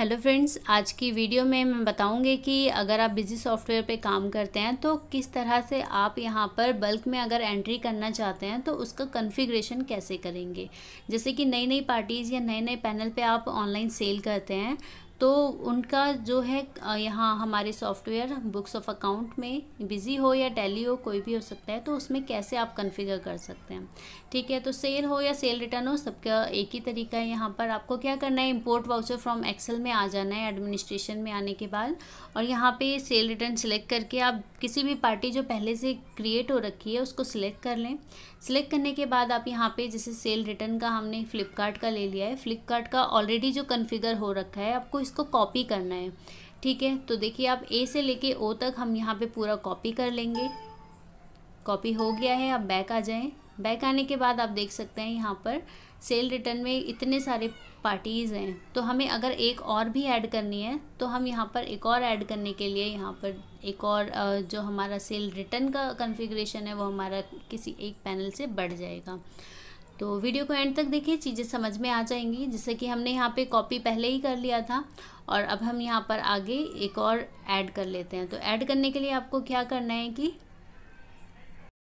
hello friends आज की video में मैं बताऊंगी कि अगर आप बिज़ी सॉफ्टवेयर पे काम करते हैं तो किस तरह से आप यहाँ पर बल्क में अगर एंट्री करना चाहते हैं तो उसका कन्फिग्रेशन कैसे करेंगे जैसे कि नई नई पार्टीज़ या नए नए पैनल पे आप ऑनलाइन सेल करते हैं तो उनका जो है यहाँ हमारे सॉफ्टवेयर बुक्स ऑफ अकाउंट में बिज़ी हो या टैली हो कोई भी हो सकता है तो उसमें कैसे आप कन्फिगर कर सकते हैं ठीक है तो सेल हो या सेल रिटर्न हो सबका एक ही तरीका है यहाँ पर आपको क्या करना है इम्पोर्ट वाउचर फ्रॉम एक्सेल में आ जाना है एडमिनिस्ट्रेशन में आने के बाद और यहाँ पर सेल रिटर्न सिलेक्ट करके आप किसी भी पार्टी जो पहले से क्रिएट हो रखी है उसको सिलेक्ट कर लें सिलेक्ट करने के बाद आप यहाँ पर जैसे सेल रिटर्न का हमने फ्लिपकार्ट का ले लिया है फ्लिपकार्ट का ऑलरेडी जो कन्फिगर हो रखा है आपको इसको कॉपी करना है ठीक है तो देखिए आप ए से लेके ओ तक हम यहाँ पे पूरा कॉपी कर लेंगे कॉपी हो गया है आप बैक आ जाएं बैक आने के बाद आप देख सकते हैं यहाँ पर सेल रिटर्न में इतने सारे पार्टीज़ हैं तो हमें अगर एक और भी ऐड करनी है तो हम यहाँ पर एक और ऐड करने के लिए यहाँ पर एक और जो हमारा सेल रिटर्न का कन्फिग्रेशन है वो हमारा किसी एक पैनल से बढ़ जाएगा तो वीडियो को एंड तक देखिए चीज़ें समझ में आ जाएंगी जैसे कि हमने यहाँ पे कॉपी पहले ही कर लिया था और अब हम यहाँ पर आगे एक और ऐड कर लेते हैं तो ऐड करने के लिए आपको क्या करना है कि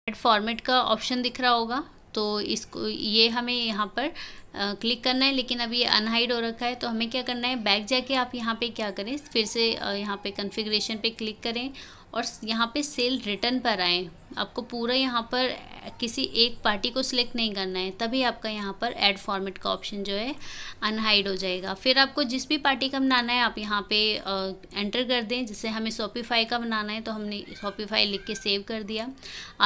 एड फॉर्मेट का ऑप्शन दिख रहा होगा तो इसको ये हमें यहाँ पर क्लिक करना है लेकिन अभी अनहाइड हो रखा है तो हमें क्या करना है बैक जाके आप यहाँ पे क्या करें फिर से यहाँ पे कन्फिग्रेशन पे क्लिक करें और यहाँ पे सेल रिटर्न पर आएँ आपको पूरा यहाँ पर किसी एक पार्टी को सिलेक्ट नहीं करना है तभी आपका यहाँ पर ऐड फॉर्मेट का ऑप्शन जो है अनहाइड हो जाएगा फिर आपको जिस भी पार्टी का बनाना है आप यहाँ पे एंटर कर दें जैसे हमें सोपीफाई का बनाना है तो हमने शॉपिफाई लिख के सेव कर दिया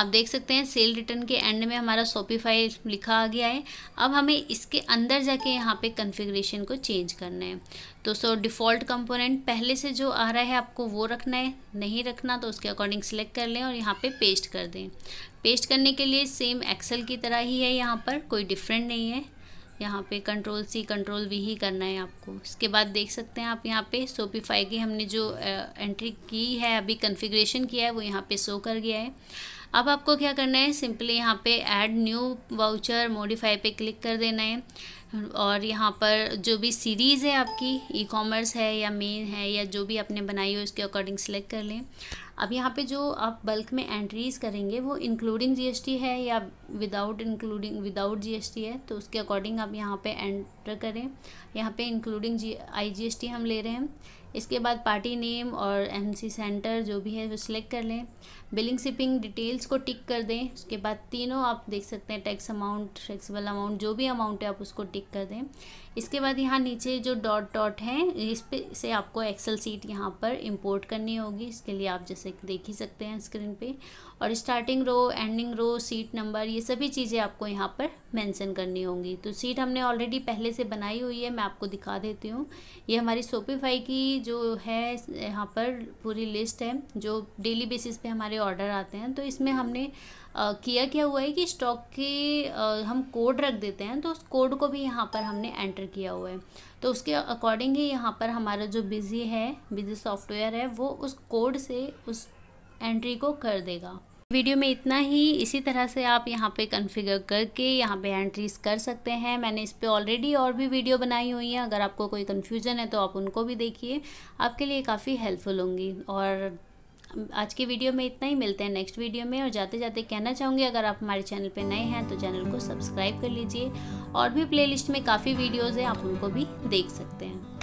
आप देख सकते हैं सेल रिटर्न के एंड में हमारा सोपीफाई लिखा आ गया है अब हमें इसके अंदर जाके यहाँ पे कन्फिग्रेशन को चेंज करना है तो सो डिफ़ॉल्ट कंपोनेंट पहले से जो आ रहा है आपको वो रखना है नहीं रखना तो उसके अकॉर्डिंग सिलेक्ट कर लें और यहाँ पे पेस्ट कर दें पेस्ट करने के लिए सेम एक्सेल की तरह ही है यहाँ पर कोई डिफरेंट नहीं है यहाँ पे कंट्रोल सी कंट्रोल वी ही करना है आपको इसके बाद देख सकते हैं आप यहाँ पे सोपीफाई की हमने जो एंट्री की है अभी कन्फिग्रेशन किया है वो यहाँ पे शो कर गया है अब आपको क्या करना है सिंपली यहाँ पे ऐड न्यू वाउचर मॉडिफाई पे क्लिक कर देना है और यहाँ पर जो भी सीरीज़ है आपकी ई कॉमर्स है या मेन है या जो भी आपने बनाई हो उसके अकॉर्डिंग सेलेक्ट कर लें अब यहाँ पे जो आप बल्क में एंट्रीज़ करेंगे वो इंक्लूडिंग जीएसटी है या विदाउट इंक्लूडिंग विदाउट जीएसटी है तो उसके अकॉर्डिंग आप यहाँ पे एंटर करें यहाँ पे इंक्लूडिंग जी आई हम ले रहे हैं इसके बाद पार्टी नेम और एमसी सेंटर जो भी है वो सिलेक्ट कर लें बिलिंग सिपिंग डिटेल्स को टिक कर दें उसके बाद तीनों आप देख सकते हैं टैक्स अमाउंट टैक्सेबल अमाउंट जो भी अमाउंट है आप उसको टिक कर दें इसके बाद यहाँ नीचे जो डॉट डॉट है इस पे से आपको एक्सेल सीट यहाँ पर इम्पोर्ट करनी होगी इसके लिए आप जैसे देख ही सकते हैं स्क्रीन पे और starting row ending row seat number ये सभी चीज़ें आपको यहाँ पर मेंशन करनी होंगी तो सीट हमने ऑलरेडी पहले से बनाई हुई है मैं आपको दिखा देती हूँ ये हमारी सोपीफाई की जो है यहाँ पर पूरी लिस्ट है जो डेली बेसिस पे हमारे ऑर्डर आते हैं तो इसमें हमने आ, किया क्या हुआ है कि स्टॉक के आ, हम कोड रख देते हैं तो उस कोड को भी यहाँ पर हमने एंटर किया हुआ है तो उसके अकॉर्डिंग ही यहाँ पर हमारा जो बिज़ी है बिज़ी सॉफ्टवेयर है वो उस कोड से उस एंट्री को कर देगा वीडियो में इतना ही इसी तरह से आप यहाँ पे कन्फिगर करके यहाँ पे एंट्रीज कर सकते हैं मैंने इस पर ऑलरेडी और भी वीडियो बनाई हुई हैं अगर आपको कोई कन्फ्यूजन है तो आप उनको भी देखिए आपके लिए काफ़ी हेल्पफुल होंगी और आज की वीडियो में इतना ही मिलते हैं नेक्स्ट वीडियो में और जाते जाते कहना चाहूँगी अगर आप हमारे चैनल पर नए हैं तो चैनल को सब्सक्राइब कर लीजिए और भी प्ले में काफ़ी वीडियोज़ हैं आप उनको भी देख सकते हैं